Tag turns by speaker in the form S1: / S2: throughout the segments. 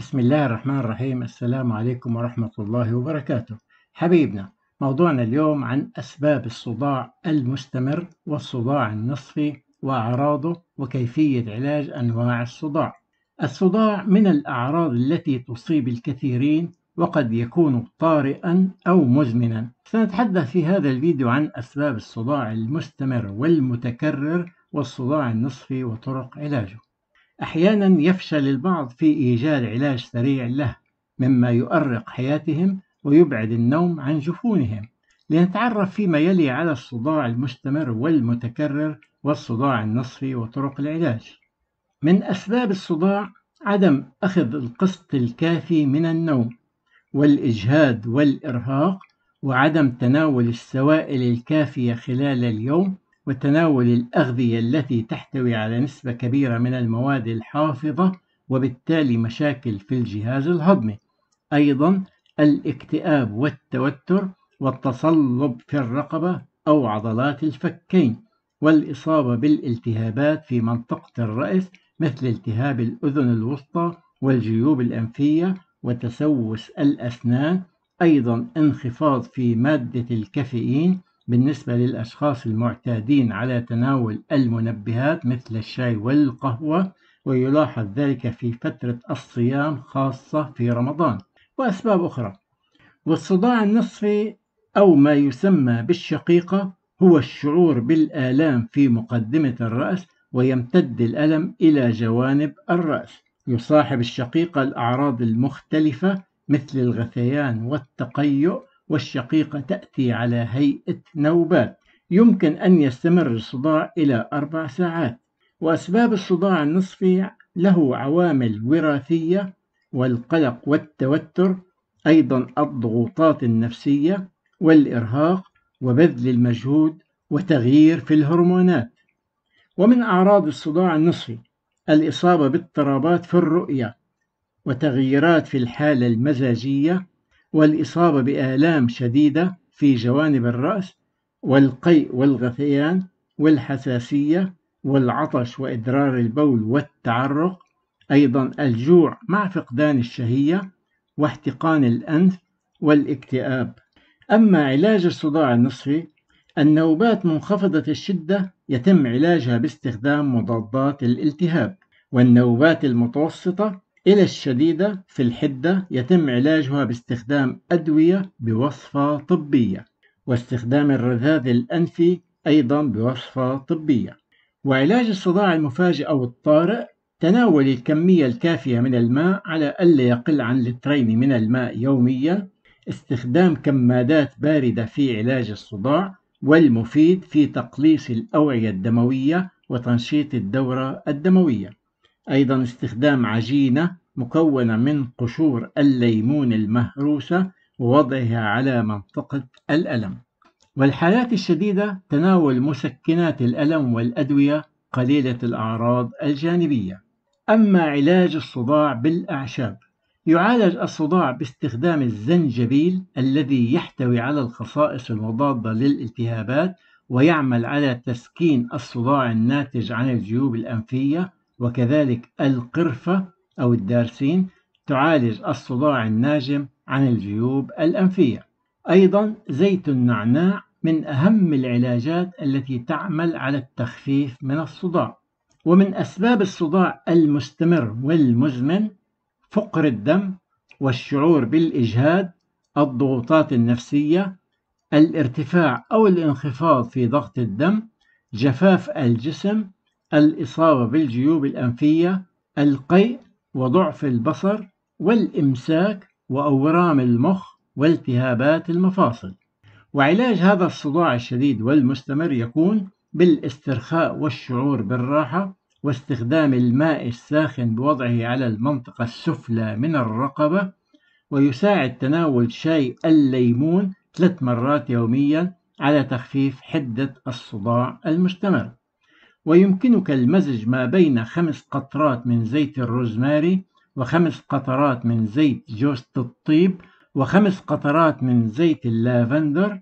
S1: بسم الله الرحمن الرحيم السلام عليكم ورحمة الله وبركاته حبيبنا موضوعنا اليوم عن أسباب الصداع المستمر والصداع النصفي وأعراضه وكيفية علاج أنواع الصداع الصداع من الأعراض التي تصيب الكثيرين وقد يكون طارئا أو مزمنا سنتحدث في هذا الفيديو عن أسباب الصداع المستمر والمتكرر والصداع النصفي وطرق علاجه أحيانا يفشل البعض في إيجاد علاج سريع له مما يؤرق حياتهم ويبعد النوم عن جفونهم لنتعرف فيما يلي على الصداع المستمر والمتكرر والصداع النصفي وطرق العلاج من أسباب الصداع عدم أخذ القسط الكافي من النوم والإجهاد والإرهاق وعدم تناول السوائل الكافية خلال اليوم وتناول الأغذية التي تحتوي على نسبة كبيرة من المواد الحافظة وبالتالي مشاكل في الجهاز الهضمي أيضا الاكتئاب والتوتر والتصلب في الرقبة أو عضلات الفكين والإصابة بالالتهابات في منطقة الرأس مثل التهاب الأذن الوسطى والجيوب الأنفية وتسوس الأسنان أيضا انخفاض في مادة الكافيين بالنسبة للأشخاص المعتادين على تناول المنبهات مثل الشاي والقهوة ويلاحظ ذلك في فترة الصيام خاصة في رمضان وأسباب أخرى والصداع النصفي أو ما يسمى بالشقيقة هو الشعور بالآلام في مقدمة الرأس ويمتد الألم إلى جوانب الرأس يصاحب الشقيقة الأعراض المختلفة مثل الغثيان والتقيؤ والشقيقة تأتي على هيئة نوبات يمكن أن يستمر الصداع إلى أربع ساعات وأسباب الصداع النصفي له عوامل وراثية والقلق والتوتر أيضا الضغوطات النفسية والإرهاق وبذل المجهود وتغيير في الهرمونات ومن أعراض الصداع النصفي الإصابة باضطرابات في الرؤية وتغييرات في الحالة المزاجية والإصابة بآلام شديدة في جوانب الرأس والقيء والغثيان والحساسية والعطش وإدرار البول والتعرق أيضا الجوع مع فقدان الشهية واحتقان الأنف والاكتئاب أما علاج الصداع النصفي النوبات منخفضة الشدة يتم علاجها باستخدام مضادات الالتهاب والنوبات المتوسطة إلى الشديدة في الحدة يتم علاجها باستخدام أدوية بوصفة طبية واستخدام الرذاذ الأنفي أيضا بوصفة طبية وعلاج الصداع المفاجئ أو الطارئ تناول الكمية الكافية من الماء على ألا يقل عن لترين من الماء يوميا استخدام كمادات باردة في علاج الصداع والمفيد في تقليص الأوعية الدموية وتنشيط الدورة الدموية أيضا استخدام عجينة مكونة من قشور الليمون المهروسة ووضعها على منطقة الألم والحالات الشديدة تناول مسكنات الألم والأدوية قليلة الأعراض الجانبية أما علاج الصداع بالأعشاب يعالج الصداع باستخدام الزنجبيل الذي يحتوي على الخصائص المضادة للالتهابات ويعمل على تسكين الصداع الناتج عن الجيوب الأنفية وكذلك القرفة أو الدارسين تعالج الصداع الناجم عن الجيوب الأنفية أيضا زيت النعناع من أهم العلاجات التي تعمل على التخفيف من الصداع ومن أسباب الصداع المستمر والمزمن فقر الدم والشعور بالإجهاد الضغوطات النفسية الارتفاع أو الانخفاض في ضغط الدم جفاف الجسم الإصابة بالجيوب الأنفية القيء وضعف البصر والإمساك وأورام المخ والتهابات المفاصل وعلاج هذا الصداع الشديد والمستمر يكون بالاسترخاء والشعور بالراحة واستخدام الماء الساخن بوضعه على المنطقة السفلى من الرقبة ويساعد تناول شاي الليمون ثلاث مرات يوميا على تخفيف حدة الصداع المستمر ويمكنك المزج ما بين خمس قطرات من زيت الروزماري وخمس قطرات من زيت جوزة الطيب وخمس قطرات من زيت اللافندر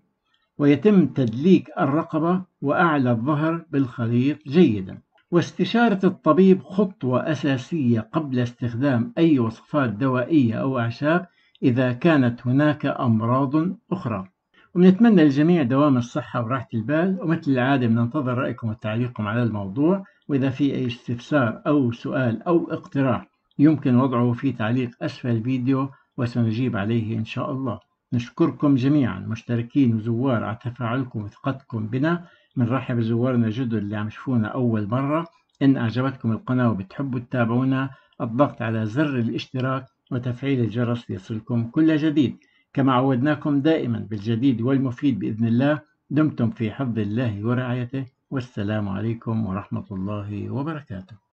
S1: ويتم تدليك الرقبة وأعلى الظهر بالخليط جيدا واستشارة الطبيب خطوة أساسية قبل استخدام أي وصفات دوائية أو أعشاب إذا كانت هناك أمراض أخرى وبنتمنى للجميع دوام الصحة وراحة البال ومثل العادة بننتظر رأيكم وتعليقكم على الموضوع وإذا في أي استفسار أو سؤال أو اقتراح يمكن وضعه في تعليق أسفل الفيديو وسنجيب عليه إن شاء الله نشكركم جميعا مشتركين وزوار على تفاعلكم وثقتكم بنا بنرحب بزوارنا الجدد اللي عم يشوفونا أول مرة إن أعجبتكم القناة وبتحبوا تتابعونا الضغط على زر الاشتراك وتفعيل الجرس ليصلكم كل جديد كما عودناكم دائما بالجديد والمفيد بإذن الله دمتم في حفظ الله ورعايته والسلام عليكم ورحمة الله وبركاته